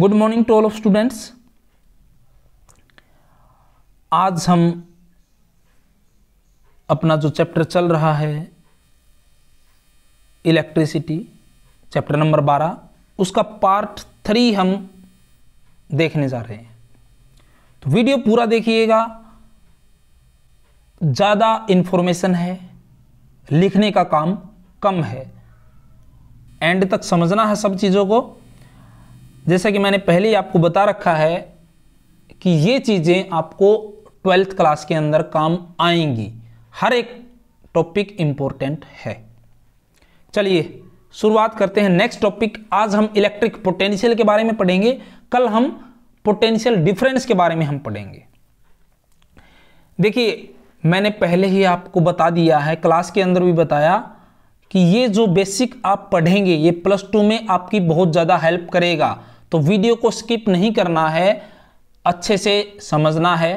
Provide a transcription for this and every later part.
good morning to all of students आज हम अपना जो चैप्टर चल रहा है इलेक्ट्रिसिटी चैप्टर नंबर 12 उसका पार्ट थ्री हम देखने जा रहे हैं तो वीडियो पूरा देखिएगा ज़्यादा इन्फॉर्मेशन है लिखने का काम कम है एंड तक समझना है सब चीज़ों को जैसा कि मैंने पहले ही आपको बता रखा है कि ये चीज़ें आपको ट्वेल्थ क्लास के अंदर काम आएंगी हर एक टॉपिक इम्पोर्टेंट है चलिए शुरुआत करते हैं नेक्स्ट टॉपिक आज हम इलेक्ट्रिक पोटेंशियल के बारे में पढ़ेंगे कल हम पोटेंशियल डिफरेंस के बारे में हम पढ़ेंगे देखिए मैंने पहले ही आपको बता दिया है क्लास के अंदर भी बताया कि ये जो बेसिक आप पढ़ेंगे ये प्लस टू में आपकी बहुत ज़्यादा हेल्प करेगा तो वीडियो को स्किप नहीं करना है अच्छे से समझना है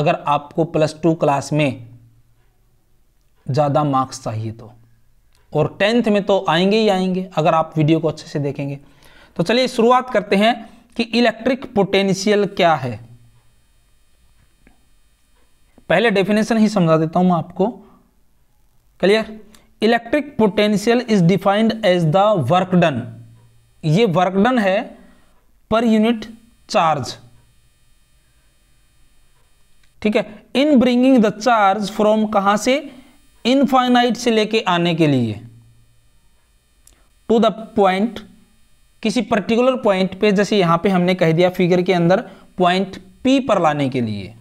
अगर आपको प्लस टू क्लास में ज़्यादा मार्क्स चाहिए तो और टेंथ में तो आएंगे ही आएंगे अगर आप वीडियो को अच्छे से देखेंगे तो चलिए शुरुआत करते हैं कि इलेक्ट्रिक पोटेंशियल क्या है पहले डेफिनेशन ही समझा देता हूं मैं आपको clear electric potential is defined as the work done ये वर्क डन है पर यूनिट चार्ज ठीक है in bringing the charge from कहां से इनफाइनाइट से लेके आने के लिए टू द पॉइंट किसी पर्टिकुलर पॉइंट पे जैसे यहां पे हमने कह दिया फिगर के अंदर पॉइंट पी पर लाने के लिए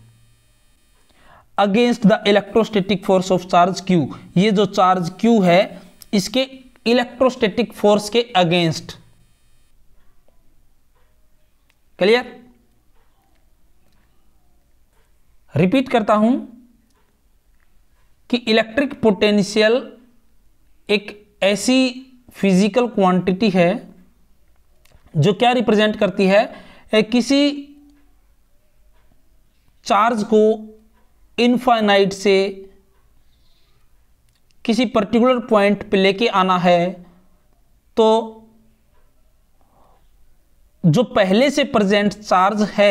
against the electrostatic force of charge Q ये जो चार्ज क्यू है इसके इलेक्ट्रोस्टेटिक फोर्स के अगेंस्ट क्लियर रिपीट करता हूं कि इलेक्ट्रिक पोटेंशियल एक ऐसी फिजिकल क्वांटिटी है जो क्या रिप्रेजेंट करती है किसी चार्ज को इनफाइनाइट से किसी पर्टिकुलर पॉइंट पे लेके आना है तो जो पहले से प्रेजेंट चार्ज है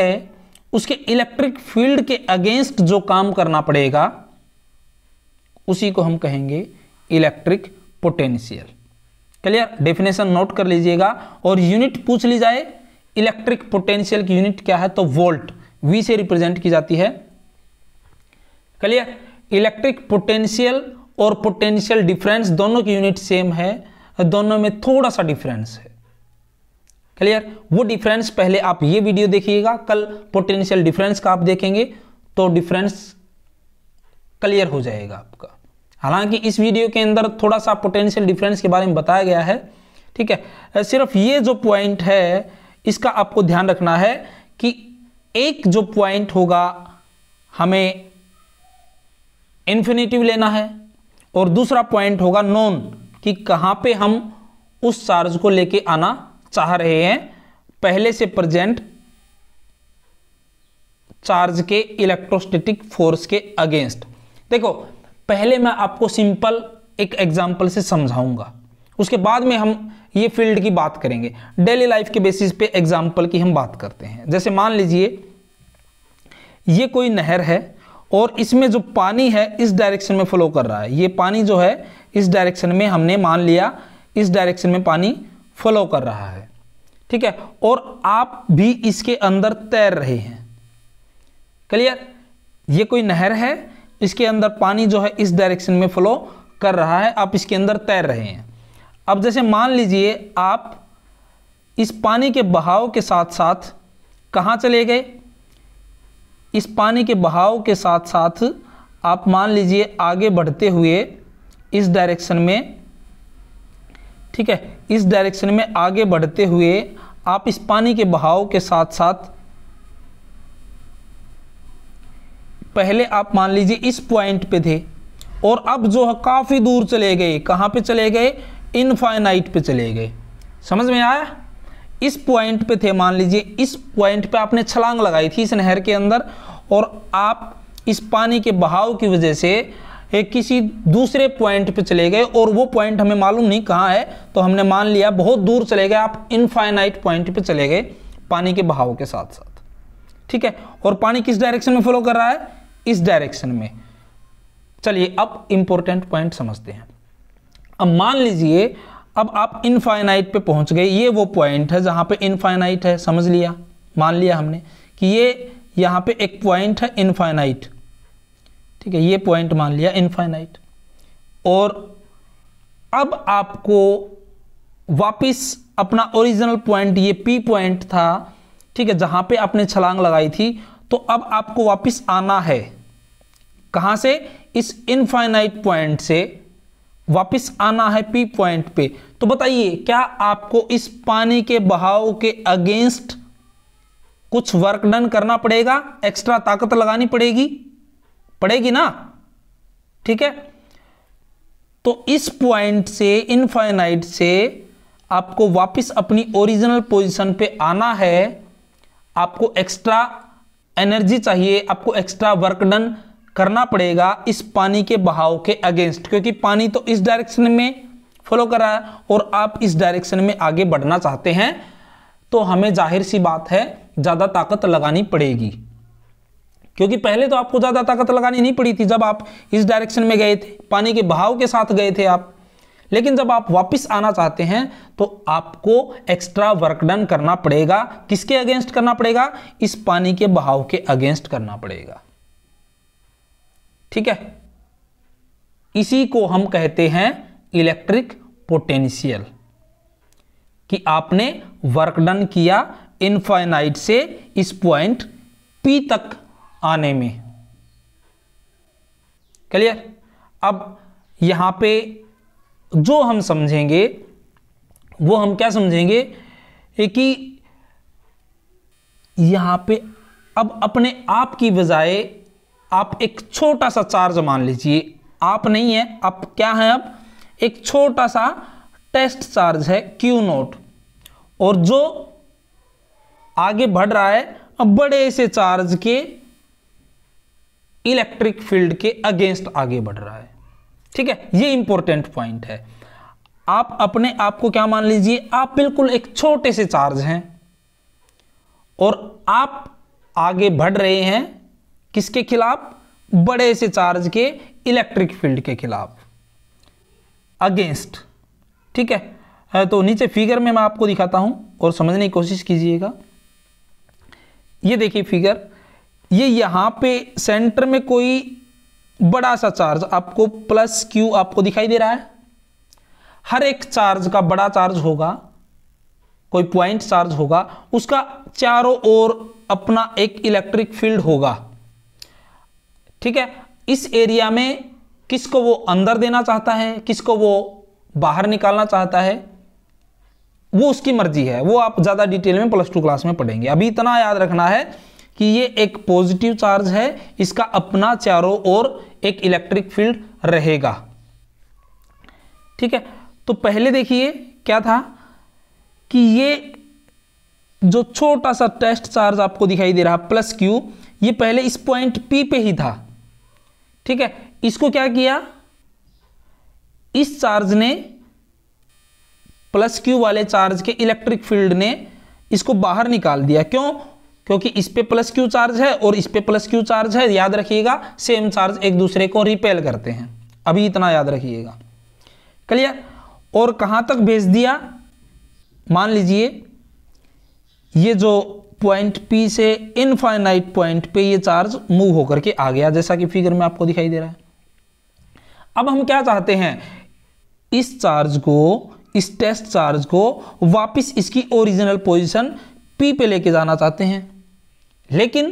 उसके इलेक्ट्रिक फील्ड के अगेंस्ट जो काम करना पड़ेगा उसी को हम कहेंगे electric potential clear definition note कर लीजिएगा और यूनिट पूछ ली जाए इलेक्ट्रिक पोटेंशियल की यूनिट क्या है तो वोल्ट वी से रिप्रेजेंट की जाती है क्लियर इलेक्ट्रिक पोटेंशियल और पोटेंशियल डिफरेंस दोनों की यूनिट सेम है दोनों में थोड़ा सा डिफरेंस है क्लियर वो डिफरेंस पहले आप ये वीडियो देखिएगा कल पोटेंशियल डिफरेंस का आप देखेंगे तो डिफरेंस क्लियर हो जाएगा आपका हालांकि इस वीडियो के अंदर थोड़ा सा पोटेंशियल डिफरेंस के बारे में बताया गया है ठीक है सिर्फ ये जो पॉइंट है इसका आपको ध्यान रखना है कि एक जो पॉइंट होगा हमें इन्फिनेटिव लेना है और दूसरा पॉइंट होगा नॉन कि कहाँ पे हम उस चार्ज को लेके आना चाह रहे हैं पहले से प्रेजेंट चार्ज के इलेक्ट्रोस्टेटिक फोर्स के अगेंस्ट देखो पहले मैं आपको सिंपल एक एग्जाम्पल से समझाऊंगा उसके बाद में हम ये फील्ड की बात करेंगे डेली लाइफ के बेसिस पे एग्जाम्पल की हम बात करते हैं जैसे मान लीजिए ये कोई नहर है और इसमें जो पानी है इस डायरेक्शन में फ्लो कर रहा है ये पानी जो है इस डायरेक्शन में हमने मान लिया इस डायरेक्शन में पानी फॉलो कर रहा है ठीक है और आप भी इसके अंदर तैर रहे हैं क्लियर ये कोई नहर है इसके अंदर पानी जो है इस डायरेक्शन में फ्लो कर रहा है आप इसके अंदर तैर रहे हैं अब जैसे मान लीजिए आप इस पानी के बहाव के साथ साथ कहाँ चले गए इस पानी के बहाव के साथ साथ आप मान लीजिए आगे बढ़ते हुए इस डायरेक्शन में ठीक है इस डायरेक्शन में आगे बढ़ते हुए आप इस पानी के बहाव के साथ साथ पहले आप मान लीजिए इस पॉइंट पे थे और अब जो है काफ़ी दूर चले गए कहाँ पे चले गए इनफाइनाइट पे चले गए समझ में आया इस पॉइंट पे थे मान लीजिए इस पॉइंट पे आपने छलांग लगाई थी इस नहर के अंदर और आप इस पानी के बहाव की वजह से एक किसी दूसरे पॉइंट पे चले गए और वो पॉइंट हमें मालूम नहीं कहाँ है तो हमने मान लिया बहुत दूर चले गए आप इनफाइनाइट पॉइंट पे चले गए पानी के बहाव के साथ साथ ठीक है और पानी किस डायरेक्शन में फ्लो कर रहा है इस डायरेक्शन में चलिए अब इंपॉर्टेंट पॉइंट समझते हैं अब मान लीजिए अब आप इनफाइनाइट पे पहुंच गए ये वो पॉइंट है जहाँ पे इनफाइनाइट है समझ लिया मान लिया हमने कि ये यहाँ पे एक पॉइंट है इनफाइनाइट ठीक है ये पॉइंट मान लिया इनफाइनाइट और अब आपको वापस अपना ओरिजिनल पॉइंट ये पी पॉइंट था ठीक है जहां पे आपने छलांग लगाई थी तो अब आपको वापस आना है कहां से इस इनफाइनाइट पॉइंट से वापस आना है पी पॉइंट पे तो बताइए क्या आपको इस पानी के बहाव के अगेंस्ट कुछ वर्क डन करना पड़ेगा एक्स्ट्रा ताकत लगानी पड़ेगी पड़ेगी ना ठीक है तो इस पॉइंट से इनफाइनाइट से आपको वापस अपनी ओरिजिनल पोजीशन पे आना है आपको एक्स्ट्रा एनर्जी चाहिए आपको एक्स्ट्रा वर्क डन करना पड़ेगा इस पानी के बहाव के अगेंस्ट क्योंकि पानी तो इस डायरेक्शन में फॉलो कर रहा है और आप इस डायरेक्शन में आगे बढ़ना चाहते हैं तो हमें जाहिर सी बात है ज़्यादा ताकत लगानी पड़ेगी क्योंकि पहले तो आपको ज़्यादा ताकत लगानी नहीं पड़ी थी जब आप इस डायरेक्शन में गए थे पानी के बहाव के साथ गए थे आप लेकिन जब आप वापस आना चाहते हैं तो आपको एक्स्ट्रा वर्क डन करना पड़ेगा किसके अगेंस्ट करना पड़ेगा इस पानी के बहाव के अगेंस्ट करना पड़ेगा ठीक है इसी को हम कहते हैं इलेक्ट्रिक पोटेंशियल कि आपने वर्क डन किया इनफाइनाइट से इस पॉइंट पी तक आने में क्लियर अब यहां पे जो हम समझेंगे वो हम क्या समझेंगे कि यहां पे अब अपने आप की बजाय आप एक छोटा सा चार्ज मान लीजिए आप नहीं है आप क्या है अब एक छोटा सा टेस्ट चार्ज है क्यू नोट और जो आगे बढ़ रहा है अब बड़े से चार्ज के इलेक्ट्रिक फील्ड के अगेंस्ट आगे बढ़ रहा है ठीक है ये इंपॉर्टेंट पॉइंट है आप अपने आप को क्या मान लीजिए आप बिल्कुल एक छोटे से चार्ज हैं और आप आगे बढ़ रहे हैं किसके खिलाफ बड़े से चार्ज के इलेक्ट्रिक फील्ड के खिलाफ अगेंस्ट ठीक है तो नीचे फिगर में मैं आपको दिखाता हूं और समझने की कोशिश कीजिएगा ये देखिए फिगर ये यहां पे सेंटर में कोई बड़ा सा चार्ज आपको प्लस क्यू आपको दिखाई दे रहा है हर एक चार्ज का बड़ा चार्ज होगा कोई पॉइंट चार्ज होगा उसका चारों ओर अपना एक इलेक्ट्रिक फील्ड होगा ठीक है इस एरिया में किसको वो अंदर देना चाहता है किसको वो बाहर निकालना चाहता है वो उसकी मर्जी है वो आप ज़्यादा डिटेल में प्लस टू क्लास में पढ़ेंगे अभी इतना याद रखना है कि ये एक पॉजिटिव चार्ज है इसका अपना चारों ओर एक इलेक्ट्रिक फील्ड रहेगा ठीक है तो पहले देखिए क्या था कि ये जो छोटा सा टेस्ट चार्ज आपको दिखाई दे रहा प्लस क्यू ये पहले इस पॉइंट पी पे ही था ठीक है इसको क्या किया इस चार्ज ने प्लस क्यू वाले चार्ज के इलेक्ट्रिक फील्ड ने इसको बाहर निकाल दिया क्यों क्योंकि इस पे प्लस क्यू चार्ज है और इस पे प्लस क्यू चार्ज है याद रखिएगा सेम चार्ज एक दूसरे को रिपेल करते हैं अभी इतना याद रखिएगा क्लियर और कहाँ तक भेज दिया मान लीजिए ये जो पॉइंट पी से इनफाइनाइट पॉइंट पे ये चार्ज मूव होकर के आ गया जैसा कि फिगर में आपको दिखाई दे रहा है अब हम क्या चाहते हैं इस चार्ज को इस टेस्ट चार्ज को वापस इसकी ओरिजिनल पोजीशन पी पे लेके जाना चाहते हैं लेकिन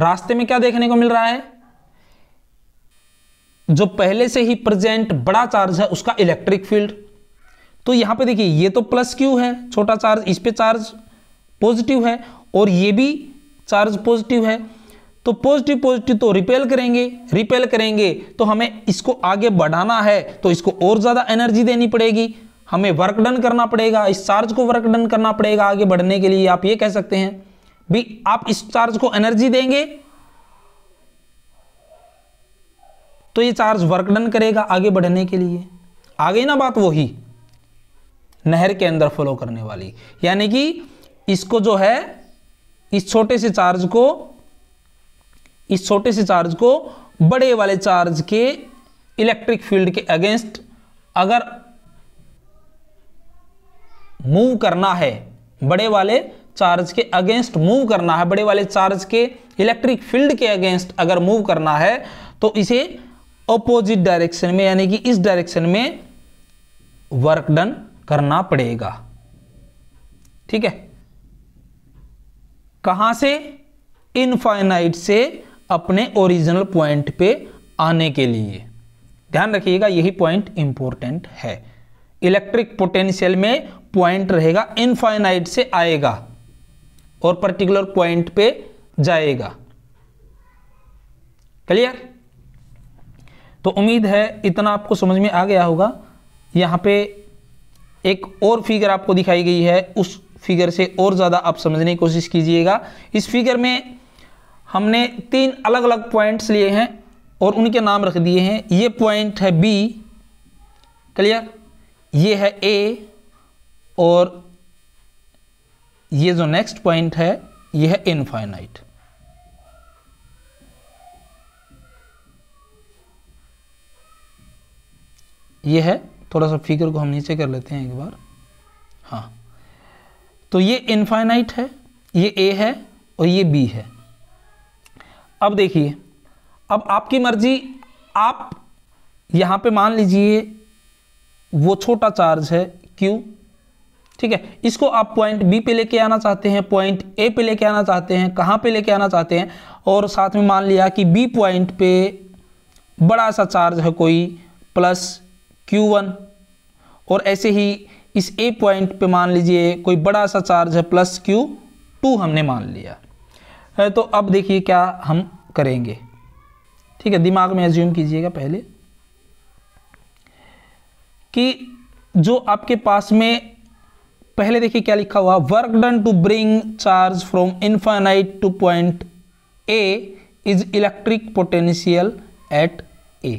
रास्ते में क्या देखने को मिल रहा है जो पहले से ही प्रेजेंट बड़ा चार्ज है उसका इलेक्ट्रिक फील्ड तो यहां पे देखिए ये तो प्लस क्यू है छोटा चार्ज इस पे चार्ज पॉजिटिव है और ये भी चार्ज पॉजिटिव है तो पॉजिटिव पॉजिटिव तो रिपेल करेंगे रिपेल करेंगे तो हमें इसको आगे बढ़ाना है तो इसको और ज़्यादा एनर्जी देनी पड़ेगी हमें वर्क डन करना पड़ेगा इस चार्ज को वर्क डन करना पड़ेगा आगे बढ़ने के लिए आप ये कह सकते हैं भी आप इस चार्ज को एनर्जी देंगे तो ये चार्ज वर्क डन करेगा आगे बढ़ने के लिए आ गई ना बात वही नहर के अंदर फ्लो करने वाली यानी कि इसको जो है इस छोटे से चार्ज को इस छोटे से चार्ज को बड़े वाले चार्ज के इलेक्ट्रिक फील्ड के अगेंस्ट अगर मूव करना है बड़े वाले चार्ज के अगेंस्ट मूव करना है बड़े वाले चार्ज के इलेक्ट्रिक फील्ड के अगेंस्ट अगर मूव करना है तो इसे अपोजिट डायरेक्शन में यानी कि इस डायरेक्शन में वर्क डन करना पड़ेगा ठीक है कहां से इनफाइनाइट से अपने ओरिजिनल पॉइंट पे आने के लिए ध्यान रखिएगा यही पॉइंट इंपॉर्टेंट है इलेक्ट्रिक पोटेंशियल में पॉइंट रहेगा इनफाइनाइट से आएगा और पर्टिकुलर पॉइंट पे जाएगा क्लियर तो उम्मीद है इतना आपको समझ में आ गया होगा यहां पे एक और फिगर आपको दिखाई गई है उस फिगर से और ज़्यादा आप समझने की कोशिश कीजिएगा इस फिगर में हमने तीन अलग अलग पॉइंट्स लिए हैं और उनके नाम रख दिए हैं ये पॉइंट है बी क्लियर ये है ए और ये जो नेक्स्ट पॉइंट है ये है इनफाइनाइट ये है थोड़ा सा फिगर को हम नीचे कर लेते हैं एक बार हाँ तो ये इनफाइनाइट है ये ए है और ये बी है अब देखिए अब आपकी मर्जी आप यहाँ पे मान लीजिए वो छोटा चार्ज है क्यों ठीक है इसको आप पॉइंट बी पे लेके आना चाहते हैं पॉइंट ए पे लेके आना चाहते हैं कहाँ पे लेके आना चाहते हैं और साथ में मान लिया कि बी पॉइंट पे बड़ा सा चार्ज है कोई प्लस क्यू वन और ऐसे ही इस ए पॉइंट पे मान लीजिए कोई बड़ा सा चार्ज है प्लस क्यू टू हमने मान लिया तो अब देखिए क्या हम करेंगे ठीक है दिमाग में एज्यूम कीजिएगा पहले कि जो आपके पास में पहले देखिए क्या लिखा हुआ work done to bring charge from infinite to point A is electric potential at A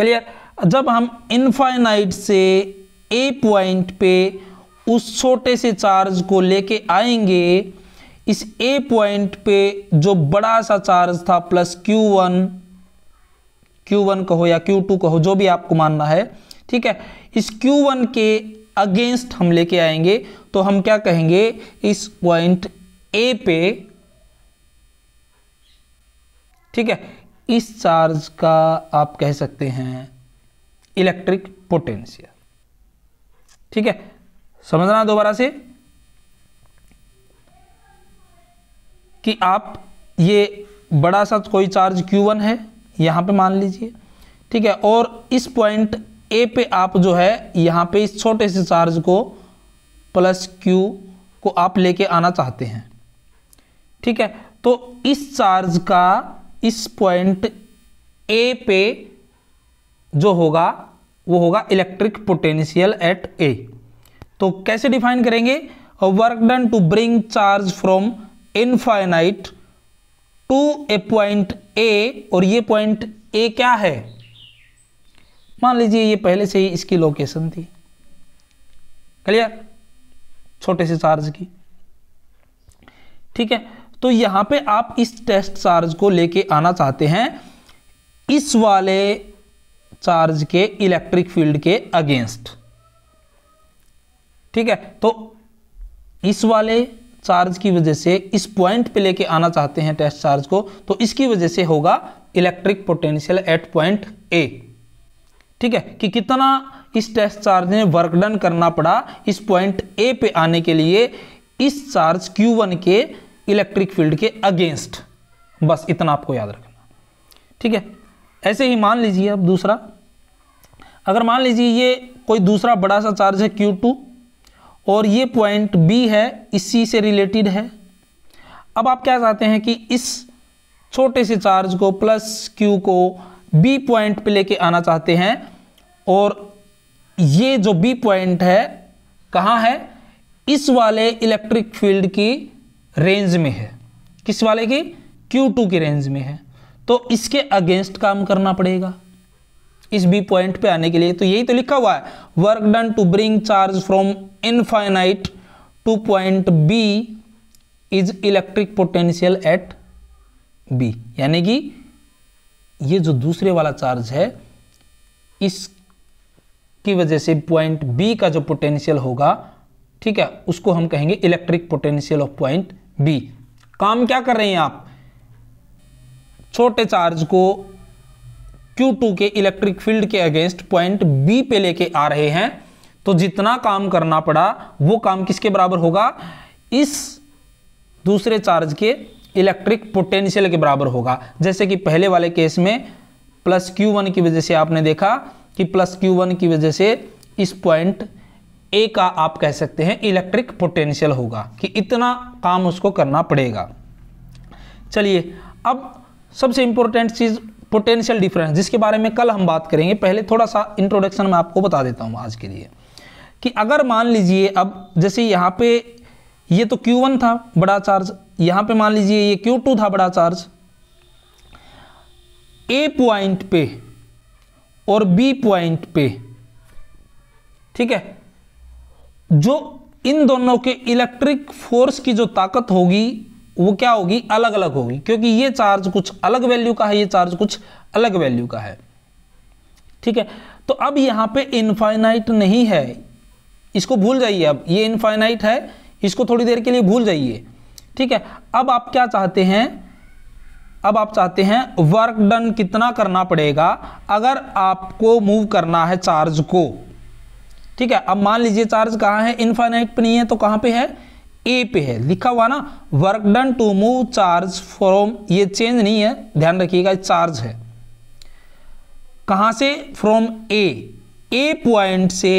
clear जब हम इन्फाइनाइट से ए पॉइंट पे उस छोटे से चार्ज को लेके आएंगे इस ए पॉइंट पे जो बड़ा सा चार्ज था plus Q one Q one कहो या क्यू टू कहो जो भी आपको मानना है ठीक है इस क्यू वन के अगेंस्ट हम लेके आएंगे तो हम क्या कहेंगे इस पॉइंट ए पे ठीक है इस चार्ज का आप कह सकते हैं इलेक्ट्रिक पोटेंशियल ठीक है समझना दोबारा से कि आप ये बड़ा सा कोई चार्ज Q1 है यहां पे मान लीजिए ठीक है और इस पॉइंट ए पे आप जो है यहाँ पे इस छोटे से चार्ज को प्लस क्यू को आप लेके आना चाहते हैं ठीक है तो इस चार्ज का इस पॉइंट ए पे जो होगा वो होगा इलेक्ट्रिक पोटेंशियल एट ए तो कैसे डिफाइन करेंगे work done to bring charge from infinite to a point A और ये पॉइंट ए क्या है मान लीजिए ये पहले से ही इसकी लोकेशन थी क्लियर छोटे से चार्ज की ठीक है तो यहां पे आप इस टेस्ट चार्ज को लेके आना चाहते हैं इस वाले चार्ज के इलेक्ट्रिक फील्ड के अगेंस्ट ठीक है तो इस वाले चार्ज की वजह से इस पॉइंट पे लेके आना चाहते हैं टेस्ट चार्ज को तो इसकी वजह से होगा electric potential at point A ठीक है कि कितना इस टेस्ट चार्ज ने वर्क डन करना पड़ा इस पॉइंट ए पे आने के लिए इस चार्ज Q1 के इलेक्ट्रिक फील्ड के अगेंस्ट बस इतना आपको याद रखना ठीक है ऐसे ही मान लीजिए अब दूसरा अगर मान लीजिए ये कोई दूसरा बड़ा सा चार्ज है Q2 और ये पॉइंट B है इसी से रिलेटेड है अब आप क्या चाहते हैं कि इस छोटे से चार्ज को प्लस Q को बी पॉइंट पे लेके आना चाहते हैं और ये जो बी पॉइंट है कहाँ है इस वाले इलेक्ट्रिक फील्ड की रेंज में है किस वाले की Q2 की रेंज में है तो इसके अगेंस्ट काम करना पड़ेगा इस बी पॉइंट पे आने के लिए तो यही तो लिखा हुआ है work done to bring charge from infinite to point B is electric potential at B यानी कि ये जो दूसरे वाला चार्ज है इसकी वजह से पॉइंट बी का जो पोटेंशियल होगा ठीक है उसको हम कहेंगे electric potential of point B काम क्या कर रहे हैं आप छोटे चार्ज को Q2 के इलेक्ट्रिक फील्ड के अगेंस्ट पॉइंट बी पे लेके आ रहे हैं तो जितना काम करना पड़ा वो काम किसके बराबर होगा इस दूसरे चार्ज के इलेक्ट्रिक पोटेंशियल के बराबर होगा जैसे कि पहले वाले केस में प्लस क्यू वन की वजह से आपने देखा कि प्लस क्यू वन की वजह से इस पॉइंट ए का आप कह सकते हैं इलेक्ट्रिक पोटेंशियल होगा कि इतना काम उसको करना पड़ेगा चलिए अब सबसे इंपॉर्टेंट चीज़ पोटेंशियल डिफरेंस जिसके बारे में कल हम बात करेंगे पहले थोड़ा सा इंट्रोडक्शन में आपको बता देता हूँ आज के लिए कि अगर मान लीजिए अब जैसे यहाँ पे ये तो Q1 था बड़ा चार्ज यहां पे मान लीजिए ये Q2 था बड़ा चार्ज ए पॉइंट पे और बी पॉइंट पे ठीक है जो इन दोनों के इलेक्ट्रिक फोर्स की जो ताकत होगी वो क्या होगी अलग अलग होगी क्योंकि ये चार्ज कुछ अलग वैल्यू का है ये चार्ज कुछ अलग वैल्यू का है ठीक है तो अब यहां पे इनफाइनाइट नहीं है इसको भूल जाइए अब ये इनफाइनाइट है इसको थोड़ी देर के लिए भूल जाइए ठीक है अब आप क्या चाहते हैं अब आप चाहते हैं वर्क डन कितना करना पड़ेगा अगर आपको मूव करना है चार्ज को ठीक है अब मान लीजिए चार्ज कहाँ है इनफाइनाइट पे नहीं है तो कहाँ पे है ए पे है लिखा हुआ ना work done to move charge from ये चेंज नहीं है ध्यान रखिएगा चार्ज है कहाँ से फ्रॉम ए ए पॉइंट से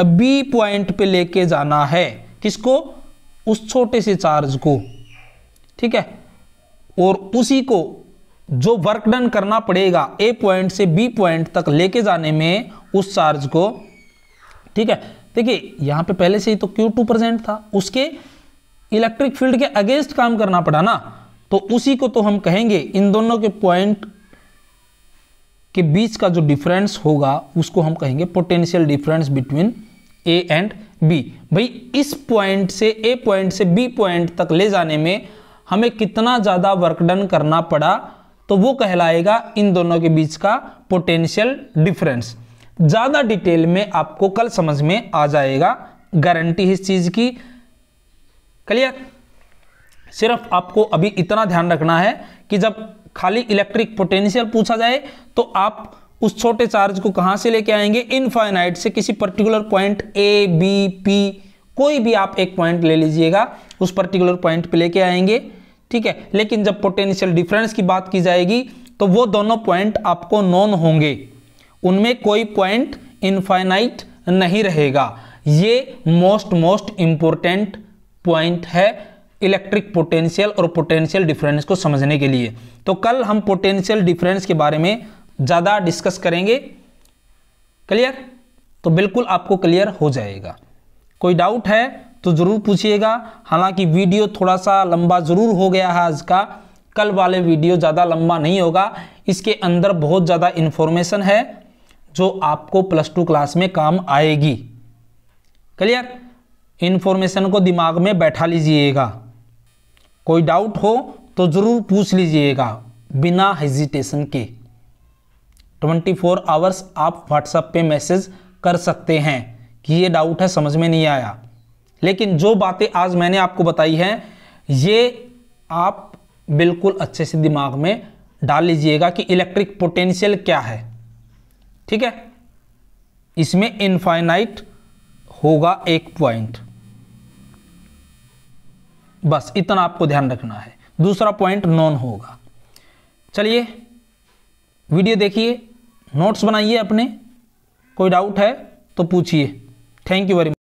बी पॉइंट पे लेके जाना है किसको उस छोटे से चार्ज को ठीक है और उसी को जो वर्क डन करना पड़ेगा ए पॉइंट से बी पॉइंट तक लेके जाने में उस चार्ज को ठीक है देखिए यहाँ पे पहले से ही तो क्यू टू प्रजेंट था उसके इलेक्ट्रिक फील्ड के अगेंस्ट काम करना पड़ा ना तो उसी को तो हम कहेंगे इन दोनों के पॉइंट के बीच का जो डिफरेंस होगा उसको हम कहेंगे potential difference between A and B भाई इस पॉइंट से ए पॉइंट से बी पॉइंट तक ले जाने में हमें कितना ज़्यादा वर्क डन करना पड़ा तो वो कहलाएगा इन दोनों के बीच का पोटेंशियल डिफरेंस ज़्यादा डिटेल में आपको कल समझ में आ जाएगा गारंटी इस चीज़ की क्लियर सिर्फ आपको अभी इतना ध्यान रखना है कि जब खाली इलेक्ट्रिक पोटेंशियल पूछा जाए तो आप उस छोटे चार्ज को कहाँ से लेके आएंगे इनफाइनाइट से किसी particular point A B P कोई भी आप एक पॉइंट ले लीजिएगा उस पर्टिकुलर पॉइंट पे लेके आएंगे ठीक है लेकिन जब पोटेंशियल डिफरेंस की बात की जाएगी तो वो दोनों पॉइंट आपको नॉन होंगे उनमें कोई पॉइंट इनफाइनाइट नहीं रहेगा ये मोस्ट मोस्ट इंपॉर्टेंट पॉइंट है इलेक्ट्रिक पोटेंशियल और पोटेंशियल डिफरेंस को समझने के लिए तो कल हम पोटेंशियल डिफरेंस के बारे में ज़्यादा डिस्कस करेंगे क्लियर तो बिल्कुल आपको क्लियर हो जाएगा कोई डाउट है तो ज़रूर पूछिएगा हालांकि वीडियो थोड़ा सा लंबा ज़रूर हो गया है आज का कल वाले वीडियो ज़्यादा लंबा नहीं होगा इसके अंदर बहुत ज़्यादा इन्फॉर्मेशन है जो आपको प्लस टू क्लास में काम आएगी क्लियर इन्फॉर्मेशन को दिमाग में बैठा लीजिएगा कोई डाउट हो तो ज़रूर पूछ लीजिएगा बिना हेजिटेशन के ट्वेंटी फोर आवर्स आप व्हाट्सएप पे मैसेज कर सकते हैं कि ये डाउट है समझ में नहीं आया लेकिन जो बातें आज मैंने आपको बताई हैं ये आप बिल्कुल अच्छे से दिमाग में डाल लीजिएगा कि इलेक्ट्रिक पोटेंशियल क्या है ठीक है इसमें इनफाइनाइट होगा एक पॉइंट बस इतना आपको ध्यान रखना है दूसरा पॉइंट नॉन होगा चलिए वीडियो देखिए नोट्स बनाइए अपने कोई डाउट है तो पूछिए थैंक यू वेरी मच